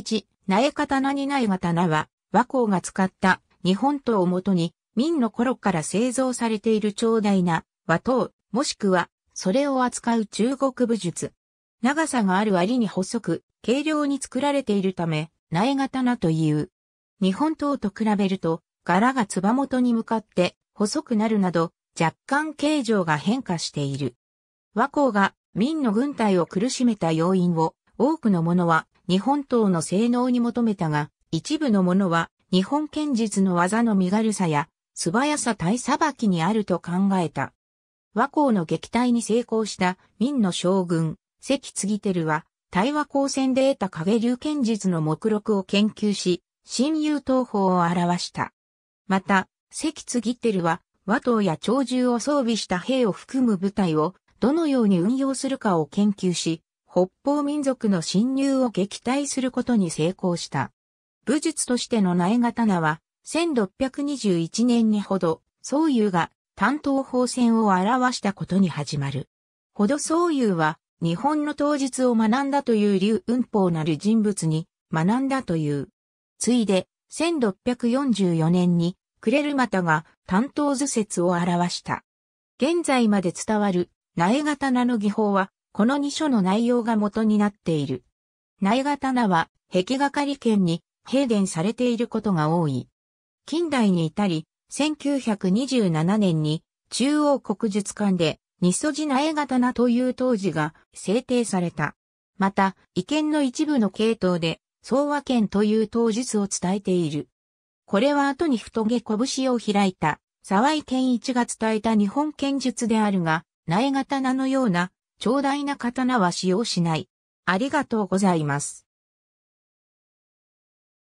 1、苗刀に苗刀は、和光が使った日本刀をもとに、明の頃から製造されている長大な和刀、もしくは、それを扱う中国武術。長さがある割に細く、軽量に作られているため、苗刀という。日本刀と比べると、柄がつば元に向かって細くなるなど、若干形状が変化している。和光が明の軍隊を苦しめた要因を、多くの者は日本刀の性能に求めたが、一部のものは日本剣術の技の身軽さや素早さ対裁きにあると考えた。和光の撃退に成功した明の将軍、関継輝は、対和光戦で得た影流剣術の目録を研究し、親友刀法を表した。また、関継輝は、和刀や長銃を装備した兵を含む部隊を、どのように運用するかを研究し、北方民族の侵入を撃退することに成功した。武術としての苗刀は、1621年にほど、宗友が担当方線を表したことに始まる。ほど宗友は、日本の当日を学んだという流雲法なる人物に学んだという。ついで、1644年に、クレルマタが担当図説を表した。現在まで伝わる苗刀の技法はこの2書の内容が元になっている。内刀は壁画仮剣に平伝されていることが多い。近代に至り、1927年に中央国術館で二素寺苗刀という当時が制定された。また、意見の一部の系統で、総和剣という当日を伝えている。これは後に太毛拳を開いた、沢井健一が伝えた日本剣術であるが、苗刀のような長大な刀は使用しない。ありがとうございます。